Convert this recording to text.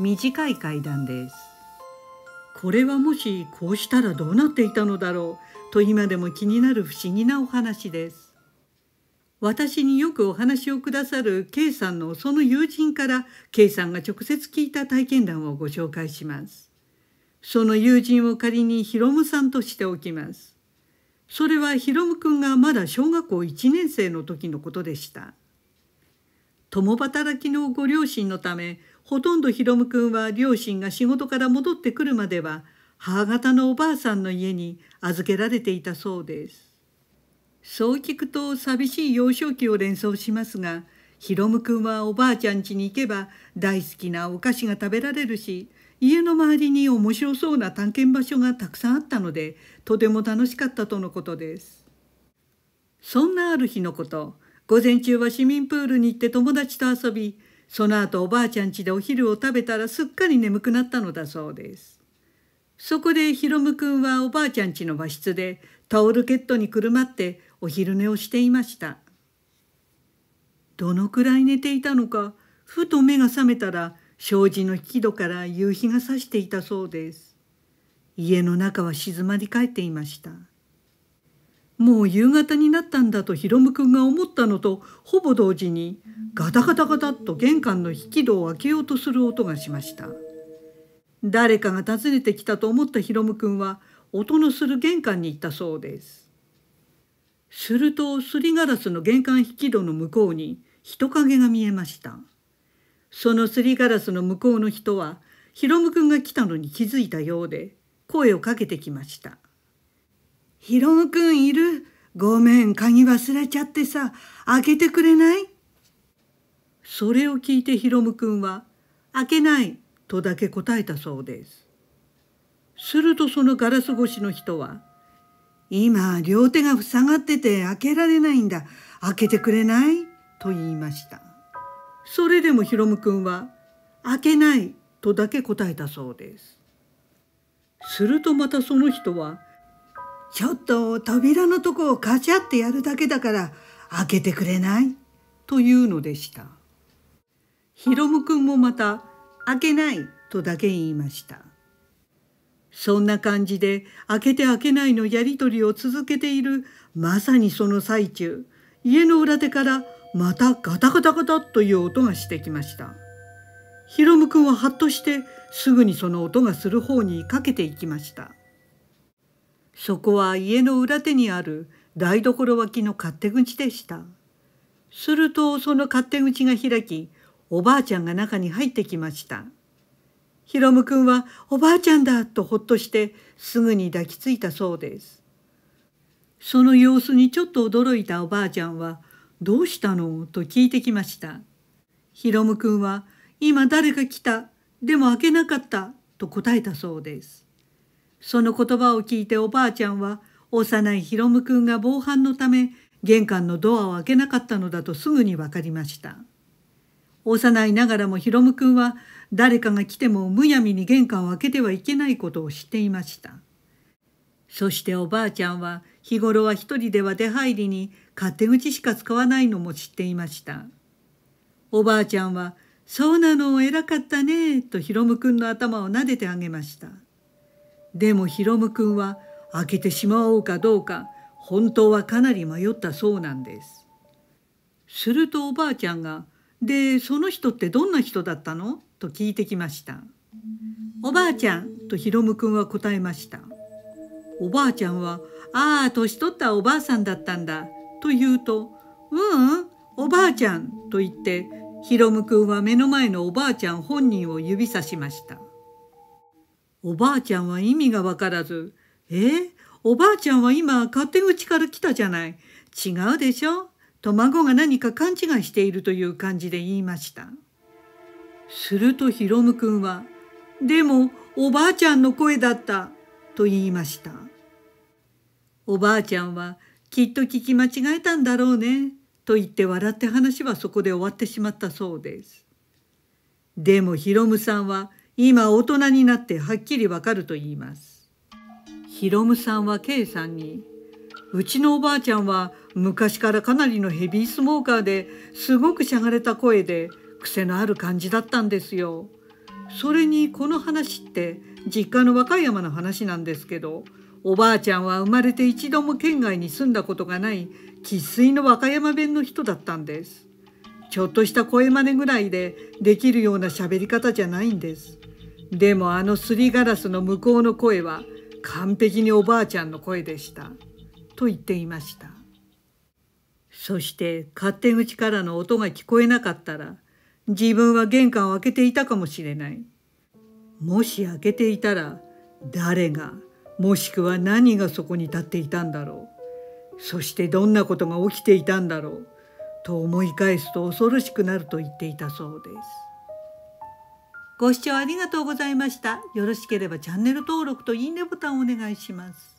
短い階段ですこれはもしこうしたらどうなっていたのだろうと今でも気になる不思議なお話です私によくお話をくださる K さんのその友人から K さんが直接聞いた体験談をご紹介しますその友人を仮にひろむさんとしておきますそれはひろむくんがまだ小学校1年生の時のことでした共働きのご両親のためほとんどひろむくんは両親が仕事から戻ってくるまでは母方のおばあさんの家に預けられていたそうですそう聞くと寂しい幼少期を連想しますがひろむくんはおばあちゃん家に行けば大好きなお菓子が食べられるし家の周りに面白そうな探検場所がたくさんあったのでとても楽しかったとのことですそんなある日のこと午前中は市民プールに行って友達と遊びその後おばあちゃん家でお昼を食べたらすっかり眠くなったのだそうです。そこでひろむくんはおばあちゃん家の和室でタオルケットにくるまってお昼寝をしていました。どのくらい寝ていたのかふと目が覚めたら障子の引き戸から夕日が差していたそうです。家の中は静まり返っていました。もう夕方になったんだとひろむくんが思ったのとほぼ同時にガタガタガタっと玄関の引き戸を開けようとする音がしました誰かが訪ねてきたと思ったひろむくんは音のする玄関に行ったそうですするとすりガラスの玄関引き戸の向こうに人影が見えましたそのすりガラスの向こうの人はひろむくんが来たのに気づいたようで声をかけてきましたひろむくんいるごめん、鍵忘れちゃってさ、開けてくれないそれを聞いてひろむくんは、開けない、とだけ答えたそうです。するとそのガラス越しの人は、今、両手が塞がってて開けられないんだ、開けてくれないと言いました。それでもひろむくんは、開けない、とだけ答えたそうです。するとまたその人は、ちょっと扉のとこをカチャってやるだけだから開けてくれない?」というのでした。ひろむくんもまた「開けない」とだけ言いました。そんな感じで開けて開けないのやり取りを続けているまさにその最中家の裏手からまたガタガタガタという音がしてきました。ひろむくんははっとしてすぐにその音がする方にかけていきました。そこは家の裏手にある台所脇の勝手口でした。するとその勝手口が開き、おばあちゃんが中に入ってきました。ひろむくんはおばあちゃんだとほっとしてすぐに抱きついたそうです。その様子にちょっと驚いたおばあちゃんは、どうしたのと聞いてきました。ひろむくんは、今誰か来た。でも開けなかった。と答えたそうです。その言葉を聞いておばあちゃんは幼いひろむくんが防犯のため玄関のドアを開けなかったのだとすぐにわかりました。幼いながらもひろむくんは誰かが来てもむやみに玄関を開けてはいけないことを知っていました。そしておばあちゃんは日頃は一人では出入りに勝手口しか使わないのも知っていました。おばあちゃんは「そうなの偉かったね」とひろむくんの頭を撫でてあげました。でもひろむくんは開けてしまおうかどうか本当はかなり迷ったそうなんです。するとおばあちゃんが「でその人ってどんな人だったの?」と聞いてきました。おばあちゃんとひろむくんは答えました。おばあちゃんは「ああ年取ったおばあさんだったんだ」と言うと「ううんおばあちゃん」と言ってひろむくんは目の前のおばあちゃん本人を指さしました。おばあちゃんは意味がわからず、えおばあちゃんは今勝手口から来たじゃない。違うでしょと孫が何か勘違いしているという感じで言いました。するとひろむくんは、でもおばあちゃんの声だったと言いました。おばあちゃんはきっと聞き間違えたんだろうねと言って笑って話はそこで終わってしまったそうです。でもひろむさんは今大人になってはっきりわかると言います。ひろむさんは K さんに、うちのおばあちゃんは昔からかなりのヘビースモーカーですごくしゃがれた声で癖のある感じだったんですよ。それにこの話って実家の和歌山の話なんですけど、おばあちゃんは生まれて一度も県外に住んだことがない生粋の和歌山弁の人だったんです。ちょっとした声真似ぐらいでできるような喋り方じゃないんです。でもあのすりガラスの向こうの声は完璧におばあちゃんの声でした。と言っていました。そして勝手口からの音が聞こえなかったら自分は玄関を開けていたかもしれない。もし開けていたら誰がもしくは何がそこに立っていたんだろう。そしてどんなことが起きていたんだろう。と思い返すと恐ろしくなると言っていたそうですご視聴ありがとうございましたよろしければチャンネル登録といいねボタンをお願いします